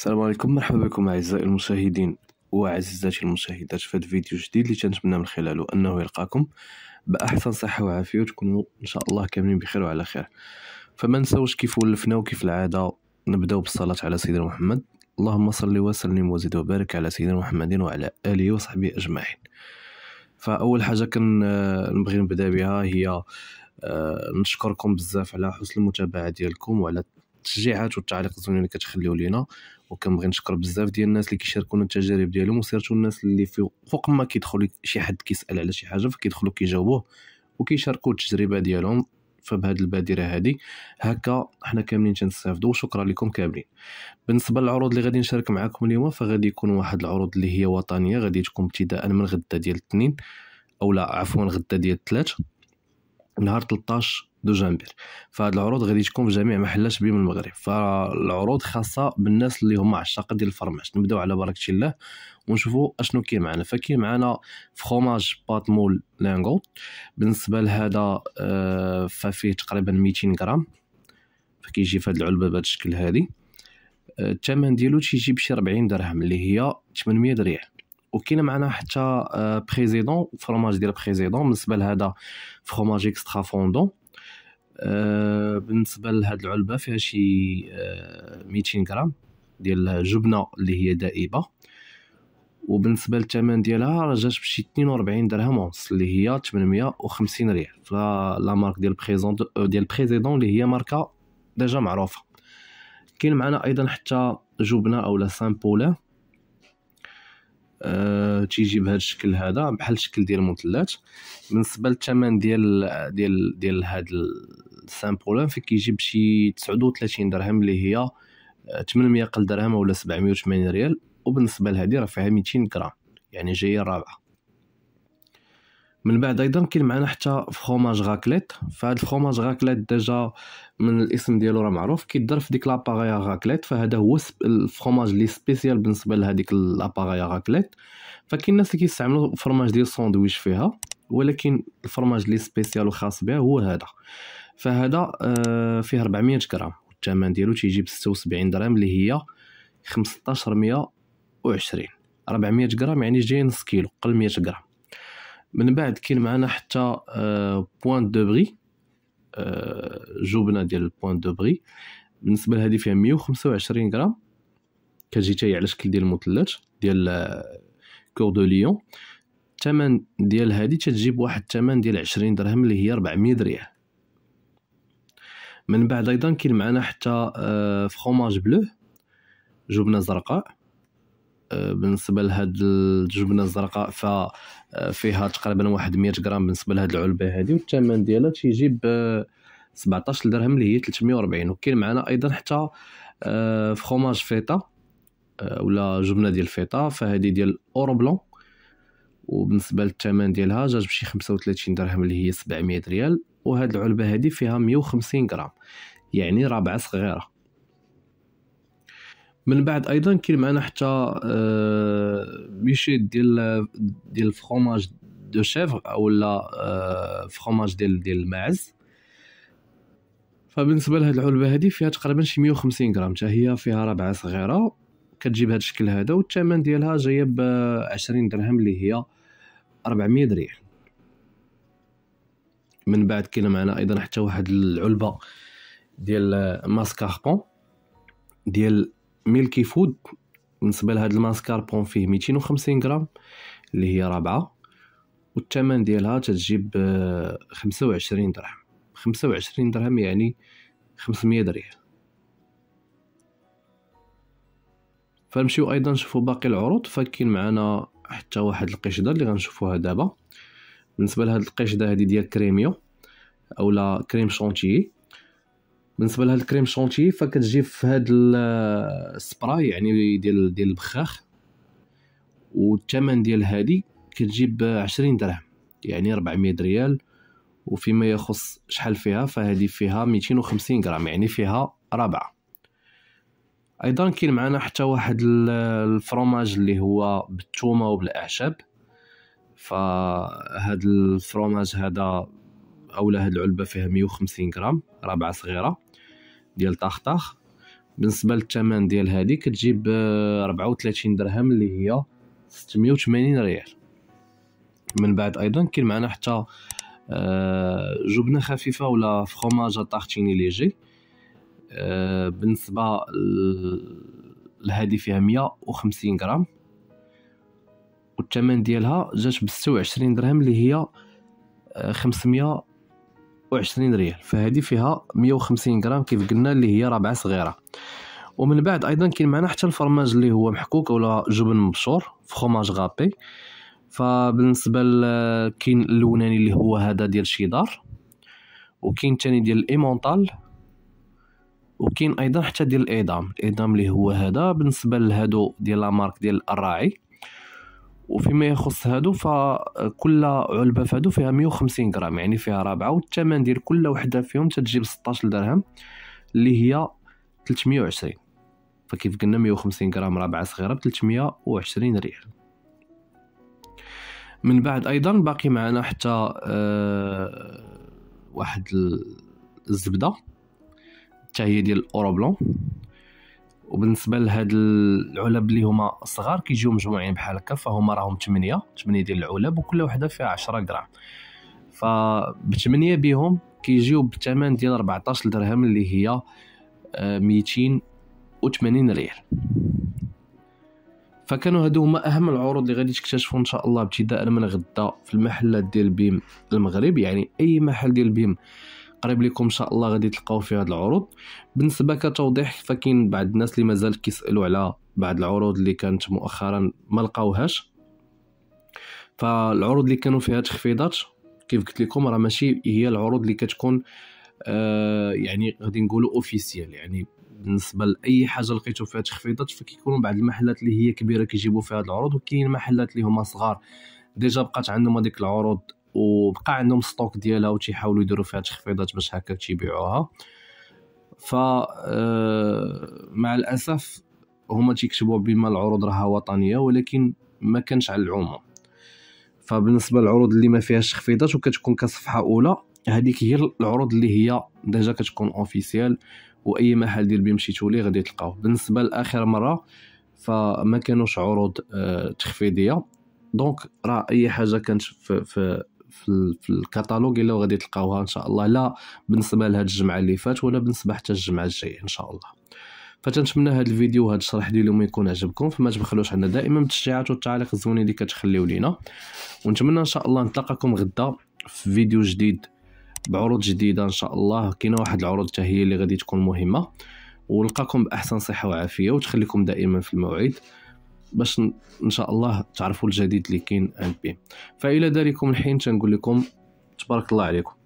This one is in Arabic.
السلام عليكم مرحبا بكم اعزائي المشاهدين وعزيزاتي المشاهدات في هذا الفيديو الجديد اللي تنتمنى من خلاله انه يلقاكم باحسن صحه وعافيه وتكونوا ان شاء الله كاملين بخير وعلى خير فما نساوش كيف ولفنا وكيف العاده نبداو بالصلاه على سيدنا محمد اللهم صل وسلم وزد وبارك على سيدنا محمد وعلى اله وصحبه اجمعين فاول حاجه كنبغي نبدا بها هي آه، نشكركم بزاف على حسن المتابعه ديالكم وعلى التشجيعات والتعليقات اللي كتخليو لينا وكنبغي نشكر بزاف ديال الناس اللي كيشاركونا التجارب ديالهم وسيرتو الناس اللي فوق ما كيدخل شي حد كيسال على شي حاجه فكيدخلوا كيجاوبوه وكيشاركوا التجربه ديالهم فبهاد البادره هادي هكا حنا كاملين تنستافدوا وشكرا لكم كاملين بالنسبه للعروض اللي غادي نشارك معكم اليوم فغادي يكون واحد العروض اللي هي وطنيه غادي تكون ابتداء من غدا ديال الاثنين او لا عفوا غدا ديال الثلاث نهار 13 دو جامبير فهاد العروض غادي تكون في جميع محلات بهم المغرب فالعروض خاصه بالناس اللي هما عشاق ديال الفرماج نبداو على بركه الله ونشوفوا اشنو كاين معنا فكاين معنا فخوماج بات مول لانغو بالنسبه لهذا آه ففيه تقريبا 200 غرام فكيجي في هذه العلبه بهذا الشكل هذه آه الثمن ديالو تيجي بشي 40 درهم اللي هي 800 درهم وكاين معنا حتى آه، بريزيدون فرماج ديال بريزيدون بالنسبه لهذا فخوماج اكسترا فوندون آه، بالنسبه لهاد العلبه فيها شي آه، ميتين 200 غرام ديال الجبنه اللي هي دائبه وبالنسبه للثمن ديالها راه جات بشي 42 درهم ونص اللي هي 850 ريال فلا مارك ديال بريزون آه، ديال بريزيدون اللي هي ماركه ديجا معروفه كاين معنا ايضا حتى جبنه اولا سامبولا أه تيجي بهذا الشكل هذا بحال الشكل ديال المثلث بالنسبه للثمن ديال ديال ديال هاد سان فين كيجيب بشي 39 درهم اللي هي 800 آه، قل درهم ولا 780 ريال وبالنسبه لهذه راه فيها 200 غرام يعني جايه الرابعه من بعد ايضا كاين معنا حتى فخوماج غاكليت فهاد الفخوماج غاكليت ديجا من الاسم ديالو راه معروف كيضرب في ديك لاباغايا غاكليت فهذا هو الفخوماج لي سبيسيال بالنسبه لهذيك لاباغيا غاكليت فكاين الناس اللي كيستعملوا فرماج ديال الساندويتش فيها ولكن الفرماج لي سبيسيال وخاص بها هو هذا فهذا آه فيه 400 غرام والثمن ديالو تيجي ب 76 درهم اللي هي 1520 400 غرام يعني جاي نص كيلو قل 100 غرام من بعد كاين معنا حتى بوان دو بغي جبنه ديال بوان دو بغي بالنسبه لهادي فيها 125 غرام كتجي تاهي على شكل ديال المثلث ديال كور دو ليون الثمن ديال هادي تتجيب واحد الثمن ديال 20 درهم اللي هي 400 ريال من بعد ايضا كاين معنا حتى آه، فخوماج بلو جبنه زرقاء آه، بالنسبه لهاد الجبنه الزرقاء ففيها آه، تقريبا واحد 100 غرام بالنسبه لهاد العلبه هذه والثمن ديالها تيجي ب 17 درهم اللي هي 340 وكاين معنا ايضا حتى فخوماج فيتا ولا جبنه ديال الفيطه فهذه ديال اورو بلون وبالنسبه للثمن ديالها جات بشي 35 درهم اللي هي 700 ريال وهاد العلبه هادي فيها 150 غرام يعني رابعه صغيره من بعد ايضا كاين معنا حتى بيشيت آه، ديال ديال الفرماج دو شيفر اولا آه، فرماج ديال ديال الماعز فبالنسبه لهاد العلبه هادي فيها تقريبا شي 150 غرام حتى هي فيها ربعه صغيره كتجيب هاد الشكل هذا والثمن ديالها جايه ب 20 درهم اللي هي 400 ريال من بعد كاين معنا ايضا حتى واحد العلبه ديال ماسكاربون ديال ميلكي فود بالنسبه لهاد الماسكاربون فيه 250 غرام اللي هي رابعه والثمن ديالها تتجيب 25 آه، درهم 25 درهم يعني 500 ريال فنمشيو ايضا نشوفو باقي العروض فكاين معنا حتى واحد القشده اللي غنشوفوها دابا بالنسبه لهاد القشده هادي ديال كريميو اولا كريم شونتيي بالنسبه لهاد الكريم شونتيي فكتجي في هاد السبراي يعني ديال ديال البخاخ والثمن ديال هادي كتجيب 20 درهم يعني 400 ريال وفيما يخص شحال فيها فهادي فيها 250 غرام يعني فيها ربعة ايضا كاين معنا حتى واحد الفروماج اللي هو بالثومه وبالاعشاب فهاد الفروماج هذا اولا هاد العلبه فيها 150 غرام رابعه صغيره ديال طاخطاخ بالنسبه للثمن ديال هذه كتجيب 34 درهم اللي هي 680 ريال من بعد ايضا كاين معنا حتى آه، جبنه خفيفه ولا فروماج طارتيني ليجي آه، بالنسبه لهذه فيها 150 غرام والثمن ديالها جات ب 26 درهم اللي هي 520 آه، ريال فهذه فيها 150 غرام كيف قلنا اللي هي ربع صغيره ومن بعد ايضا كاين معنا حتى الفرماج اللي هو محكوك ولا جبن مبشور فخوماج غابي فبالنسبه كاين اللوناني اللي هو هذا ديال الشيدار وكاين الثاني ديال الايمونطال وكاين ايضا حتى ديال الايدام الايدام اللي هو هذا بالنسبه لهادو ديال لا مارك ديال الراعي وفيما يخص هادو فكل علبه فهادو فيها 150 غرام يعني فيها رابعه والثمن ديال كل وحده فيهم تتجيب 16 درهم اللي هي 320 فكيف قلنا 150 غرام رابعه صغيره ب 320 ريال من بعد ايضا باقي معنا حتى أه واحد الزبده حتى هي ديال اوروبلون بلون وبالنسبه لهاد العلب اللي هما صغار كيجيو مجموعين بحال هكا فهما راهم 8 8 ديال العلب وكل وحده فيها 10 غرام فب 8 بهم كيجيو بالثمن ديال 14 درهم اللي هي 280 آه، ريال فكانوا هادو هما اهم العروض اللي غادي تكتشفوا ان شاء الله ابتداء من غدا في المحلات ديال بيم المغرب يعني اي محل ديال بيم قريب لكم ان شاء الله غادي تلقاو في هاد العروض بالنسبه كتوضيح فكاين بعض الناس اللي مازال كيسالوا على بعض العروض اللي كانت مؤخرا ما لقاوهاش فالعروض اللي كانوا فيها تخفيضات كيف قلت لكم راه ماشي هي العروض اللي كتكون آه يعني غادي نقولوا اوفيسيال يعني بالنسبه لاي حاجه لقيتو فيها تخفيضات فكيكونوا بعض المحلات اللي هي كبيره كيجيبوا فيها العروض وكاين محلات اللي هما صغار ديجا بقات عندهم هذيك العروض وبقى عندهم ستوك ديالها وتيحاولوا يديروا فيها تخفيضات باش هكا تيبيعوها ف آه، مع الاسف هما تيكتبوا بما العروض راها وطنيه ولكن ما كانش على العموم فبالنسبه للعروض اللي ما فيهاش تخفيضات وكتكون كصفحه اولى هذيك هي العروض اللي هي ديجا كتكون اوفيسيال واي محل ديال بي مشيتو ليه غادي تلقاوه بالنسبه لاخر مره فما كانوش عروض آه، تخفيضيه دونك راه اي حاجه كانت في, في في, في الكتالوج الا غادي تلقاوها ان شاء الله لا بالنسبه لهاد الجمعه اللي فات ولا بالنسبه حتى الجمعه الجايه ان شاء الله فتنتمنى هاد الفيديو وهاد الشرح ديالو ما يكون عجبكم فما تبخلوش عندنا دائما بالتشجيعات والتعليق الزوينين اللي كتخليو لينا ونتمنى ان شاء الله نتلاقاكم غدا في فيديو جديد بعروض جديده ان شاء الله كاينه واحد العروض حتى هي اللي غادي تكون مهمه ونلقاكم باحسن صحه وعافيه وتخليكم دائما في الموعد باش ان شاء الله تعرفوا الجديد اللي كاين عند بي فالى داركم الحين تنقول لكم تبارك الله عليكم